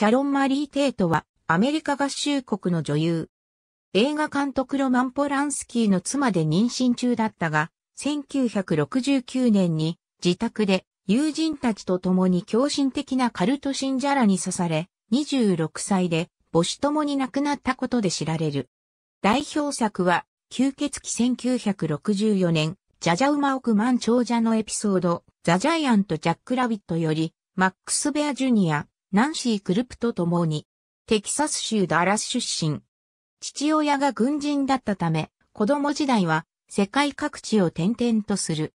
シャロン・マリー・テートは、アメリカ合衆国の女優。映画監督ロマン・ポランスキーの妻で妊娠中だったが、1969年に自宅で友人たちと共に狂信的なカルト信者らに刺され、26歳で母子共に亡くなったことで知られる。代表作は、吸血鬼1964年、ジャジャウマ億万長者のエピソード、ザ・ジャイアント・ジャック・ラビットより、マックス・ベア・ジュニア、ナンシー・クルプと共に、テキサス州ダラス出身。父親が軍人だったため、子供時代は世界各地を転々とする。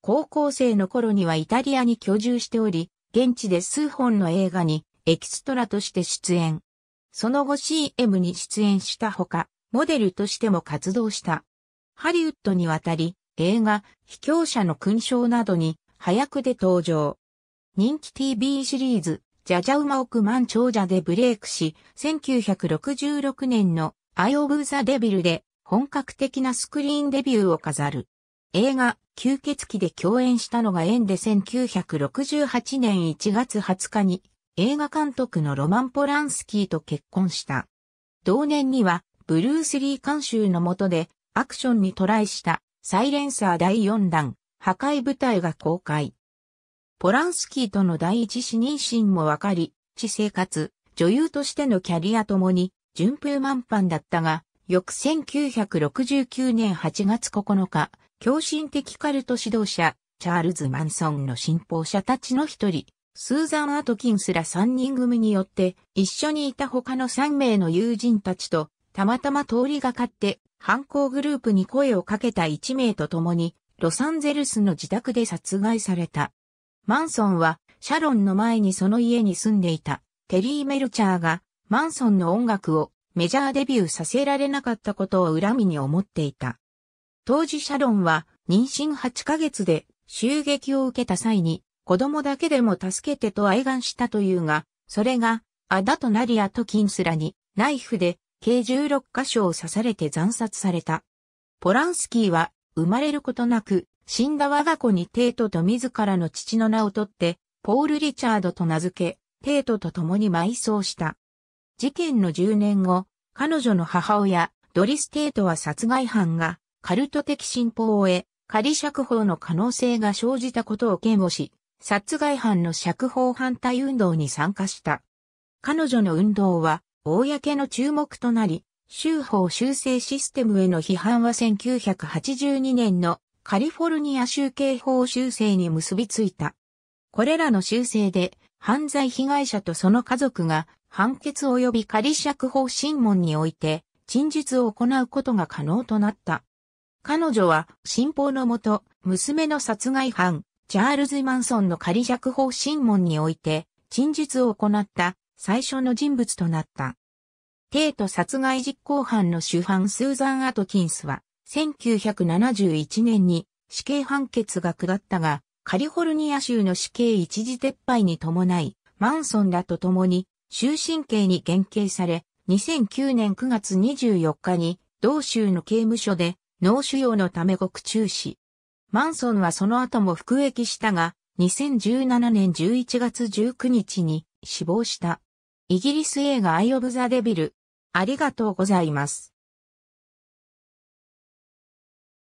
高校生の頃にはイタリアに居住しており、現地で数本の映画にエキストラとして出演。その後 CM に出演したほか、モデルとしても活動した。ハリウッドに渡り、映画、秘境者の勲章などに、早くで登場。人気 TV シリーズ、ジャジャウマ億万長者でブレイクし、1966年のアイオブ・ザ・デビルで本格的なスクリーンデビューを飾る。映画、吸血鬼で共演したのが縁で1968年1月20日に映画監督のロマン・ポランスキーと結婚した。同年にはブルース・リー監修の下でアクションにトライしたサイレンサー第4弾破壊部隊が公開。ポランスキーとの第一子妊娠も分かり、性生活、女優としてのキャリアともに、順風満帆だったが、翌1969年8月9日、狂信的カルト指導者、チャールズ・マンソンの信奉者たちの一人、スーザン・アートキンスら3人組によって一緒にいた他の3名の友人たちとたまたま通りがかって犯行グループに声をかけた1名と共にロサンゼルスの自宅で殺害された。マンソンは、シャロンの前にその家に住んでいた、テリー・メルチャーが、マンソンの音楽をメジャーデビューさせられなかったことを恨みに思っていた。当時シャロンは、妊娠8ヶ月で襲撃を受けた際に、子供だけでも助けてと哀願したというが、それが、アダとナリアとキンスラに、ナイフで、計16箇所を刺されて惨殺された。ポランスキーは、生まれることなく、死んだ我が子にテートと自らの父の名を取って、ポール・リチャードと名付け、テートと共に埋葬した。事件の10年後、彼女の母親、ドリス・テートは殺害犯が、カルト的信仰を得、仮釈放の可能性が生じたことを嫌悪し、殺害犯の釈放反対運動に参加した。彼女の運動は、公の注目となり、州法修正システムへの批判は1982年のカリフォルニア州刑法修正に結びついた。これらの修正で、犯罪被害者とその家族が判決及び仮釈放審問において、陳述を行うことが可能となった。彼女は、新法のもと、娘の殺害犯、チャールズ・マンソンの仮釈放審問において、陳述を行った最初の人物となった。帝都殺害実行犯の主犯スーザン・アトキンスは、1971年に死刑判決が下ったが、カリフォルニア州の死刑一時撤廃に伴い、マンソンらと共に終身刑に減刑され、2009年9月24日に同州の刑務所で脳腫瘍のため獄中死。マンソンはその後も服役したが、2017年11月19日に死亡した。イギリス映画アイオブザデビル。ありがとうございます。